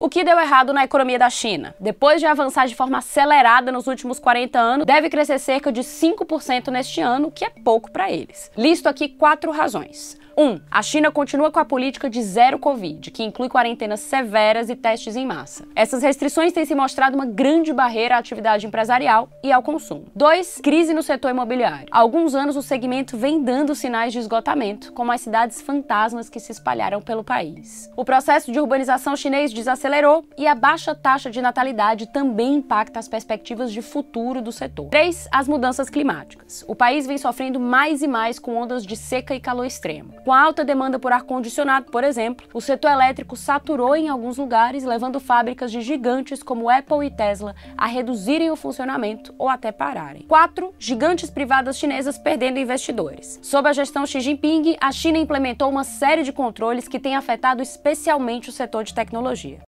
O que deu errado na economia da China? Depois de avançar de forma acelerada nos últimos 40 anos, deve crescer cerca de 5% neste ano, que é pouco para eles. Listo aqui quatro razões. 1. Um, a China continua com a política de zero Covid, que inclui quarentenas severas e testes em massa. Essas restrições têm se mostrado uma grande barreira à atividade empresarial e ao consumo. 2. Crise no setor imobiliário. Há alguns anos o segmento vem dando sinais de esgotamento, como as cidades fantasmas que se espalharam pelo país. O processo de urbanização chinês desacelerou acelerou e a baixa taxa de natalidade também impacta as perspectivas de futuro do setor. 3. As mudanças climáticas. O país vem sofrendo mais e mais com ondas de seca e calor extremo. Com a alta demanda por ar-condicionado, por exemplo, o setor elétrico saturou em alguns lugares, levando fábricas de gigantes como Apple e Tesla a reduzirem o funcionamento ou até pararem. 4. Gigantes privadas chinesas perdendo investidores. Sob a gestão Xi Jinping, a China implementou uma série de controles que têm afetado especialmente o setor de tecnologia.